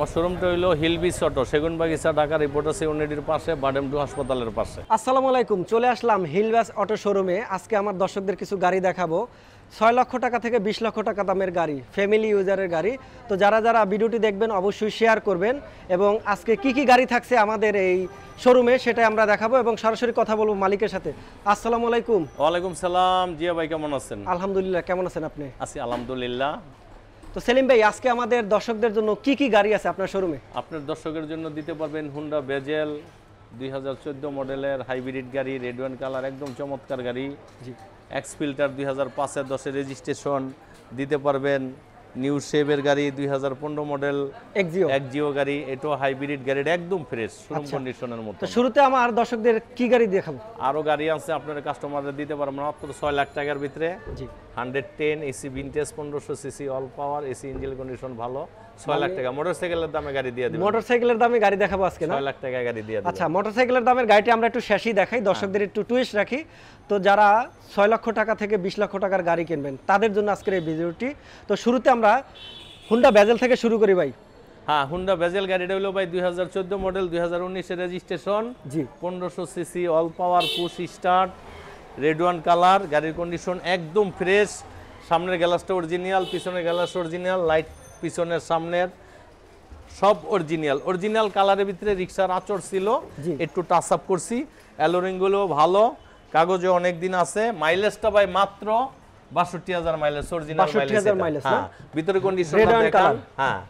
আমার শোরুমটা হইলো হিলবিস অটো সেগুন বাগিচা ঢাকা রিপোর্টার্স ইউনিটির পাশে বাডেম টু হাসপাতালের পাশে আসসালামু আলাইকুম চলে আসলাম হিলবাস অটো শোরুমে আজকে আমার দর্শকদের কিছু গাড়ি দেখাবো ছয় লক্ষ টাকা থেকে বিশ লক্ষ টাকা দামের গাড়ি ফ্যামিলি ইউজারের গাড়ি তো যারা যারা ভিডিওটি দেখবেন অবশ্যই শেয়ার করবেন এবং আজকে কি কি গাড়ি থাকছে আমাদের এই শোরুমে সেটাই আমরা দেখাবো এবং সরাসরি কথা বলবো মালিকের সাথে আসসালামু আলাইকুম ওয়ালাইকুম সালাম জিয়া ভাই কেমন আছেন আলহামদুলিল্লাহ কেমন আছেন আপনি আছি আলহামদুলিল্লাহ তো সেলিম ভাই আজকে আমাদের দর্শকদের জন্য কি কি গাড়ি আছে আপনার শোরুমে আপনার দর্শকের জন্য দিতে পারবেন হুন্ডা বেজেল দুই মডেলের হাইব্রিড গাড়ি রেড ওয়ান কালার একদম চমৎকার গাড়ি জি এক্স ফিল্টার দুই হাজার পাঁচের দশের রেজিস্ট্রেশন দিতে পারবেন নিউ শেভের গাড়ি দুই হাজার পনেরো মডেল জিও গাড়ি এটাও হাইব্রিড গাড়ির একদম ফ্রেশ শোরুম কন্ডিশনের মতো শুরুতে আমার দর্শকদের কি গাড়ি দেখাবো আরও গাড়ি আছে আপনার কাস্টমারদের দিতে পারবেন মাত্র ছয় লাখ টাকার ভিতরে G hundred ten AC vintage পনেরোশো CC all power AC engine condition ভালো ছয় লাখ টাকা মোটরসাইকেলের দামে গাড়ি দিয়ে দেবো মোটরসাইকেলের দামে গাড়ি দেখাবো আজকে ছয় লাখ টাকা গাড়ি দিয়ে আচ্ছা মোটরসাইকেলের দামের গাড়িটি আমরা একটু শেষই দেখাই দর্শকদের হ্যাঁ। একটু টুইস্ট রাখি তো যারা ছয় লক্ষ টাকা থেকে বিশ লক্ষ টাকার গাড়ি কিনবেন তাদের জন্য আজকের এই ভিডিওটি তো শুরুতে আমরা হুন্ডা ব্যাজেল থেকে শুরু করি ভাই হ্যাঁ হুন্ডা বেজেল গাড়িটা হলো ভাই দুই মডেল দুই হাজার রেজিস্ট্রেশন জি পনেরোশো CC all power push start red one colour গাড়ির কন্ডিশন একদম ফ্রেশ সামনের গ্যালাসটা অরিজিনাল পিছনের গ্যালাস অরিজিনাল লাইট পিছনের সামনের সব অরিজিনাল অরিজিনাল কালারের ভিতরে রিক্সার আচর ছিল একটু টাচ আপ করছি অ্যালোরিংগুলো ভালো কাগজে অনেক দিন আছে মাইলেজটা ভাই মাত্র বাষট্টি হাজার মাইলেজ অরিজিনাল মাইলেজ হ্যাঁ ভিতরে কন্ডিশন হ্যাঁ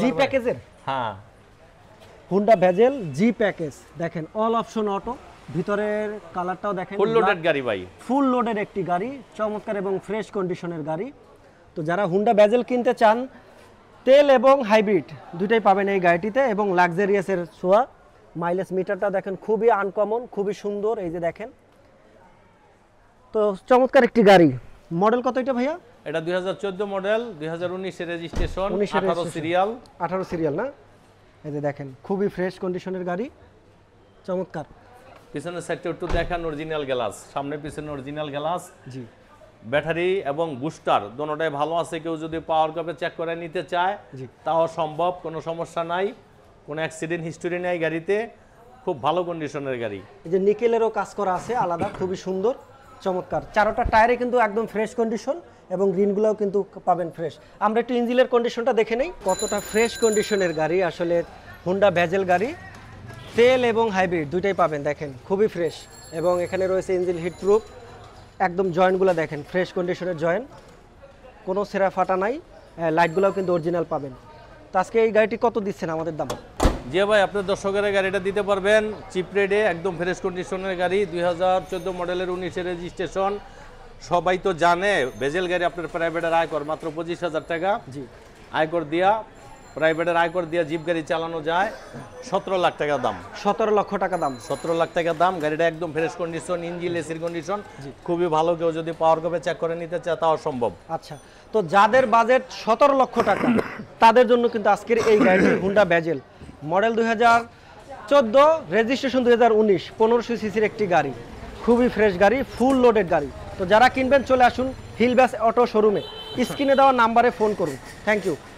জি প্যাকেজের হ্যাঁ হুন্ডা ভেজেল জি প্যাকেজ দেখেন অল অপশন অটো ভিতরের কালারটাও দেখেন ফুল লোডেড গাড়ি ভাই ফুল লোডেড একটি গাড়ি চমৎকার এবং ফ্রেশ কন্ডিশনের গাড়ি তো যারা হুন্ডা ব্যাজেল কিনতে চান তেল এবং হাইব্রিড দুটাই পাবেন এই গাড়িটিতে এবং লাক্সারিয়াসের ছোঁয়া মাইলেজ মিটারটা দেখেন খুবই আনকমন খুবই সুন্দর এই যে দেখেন তো চমৎকার একটি গাড়ি মডেল কত এটা ভাইয়া এটা 2014 মডেল 2019 এর রেজিস্ট্রেশন 18 সিরিয়াল 18 সিরিয়াল না এই যে দেখেন খুবই ফ্রেশ কন্ডিশনের গাড়ি চমৎকার পিছনের সাইডটা একটু দেখান অরিজিনাল গ্লাস সামনে পিছনে অরিজিনাল গ্লাস জি ব্যাটারি এবং বুস্টার দোনোটাই ভালো আছে কেউ যদি পাওয়ার কাপে চেক করে নিতে চায় তাও সম্ভব কোনো সমস্যা নাই কোনো অ্যাক্সিডেন্ট হিস্টোরি নাই গাড়িতে খুব ভালো কন্ডিশনের গাড়ি এই যে নিকেলেরও কাজ করা আছে আলাদা খুবই সুন্দর চমৎকার চারোটা টায়ারে কিন্তু একদম ফ্রেশ কন্ডিশন এবং রিনগুলোও কিন্তু পাবেন ফ্রেশ আমরা একটু ইঞ্জিনের কন্ডিশনটা দেখে নেই কতটা ফ্রেশ কন্ডিশনের গাড়ি আসলে হুন্ডা ভ্যাজেল গাড়ি তেল এবং হাইব্রিড দুইটাই পাবেন দেখেন খুবই ফ্রেশ এবং এখানে রয়েছে ইঞ্জিন হিট প্রুফ একদম জয়েন্টগুলো দেখেন ফ্রেশ কন্ডিশনের জয়েন্ট কোনো সেরা ফাটা নাই লাইটগুলোও কিন্তু অরিজিনাল পাবেন তো আজকে এই গাড়িটি কত দিচ্ছেন আমাদের দাম জি ভাই আপনার দর্শকের গাড়িটা দিতে পারবেন চিপ রেডে একদম ফ্রেশ কন্ডিশনের গাড়ি দুই হাজার মডেলের উনিশে রেজিস্ট্রেশন সবাই তো জানে ভেজেল গাড়ি আপনার প্রাইভেটের আয়কর মাত্র পঁচিশ হাজার টাকা জি আয়কর দিয়া প্রাইভেটের আয়কর দিয়ে জিপ গাড়ি চালানো যায় সতেরো লাখ টাকা দাম সতেরো লক্ষ টাকা দাম সতেরো লাখ টাকা দাম গাড়িটা একদম ফ্রেশ কন্ডিশন ইঞ্জিন এসির কন্ডিশন খুবই ভালো কেউ যদি পাওয়ার কপে চেক করে নিতে চায় তাও সম্ভব আচ্ছা তো যাদের বাজেট সতেরো লক্ষ টাকা তাদের জন্য কিন্তু আজকের এই গাড়ি হুন্ডা ব্যাজেল মডেল দুই হাজার চোদ্দো রেজিস্ট্রেশন দুই হাজার উনিশ পনেরোশো সিসির একটি গাড়ি খুবই ফ্রেশ গাড়ি ফুল লোডেড গাড়ি তো যারা কিনবেন চলে আসুন হিলব্যাস অটো শোরুমে স্ক্রিনে দেওয়া নাম্বারে ফোন করুন থ্যাংক ইউ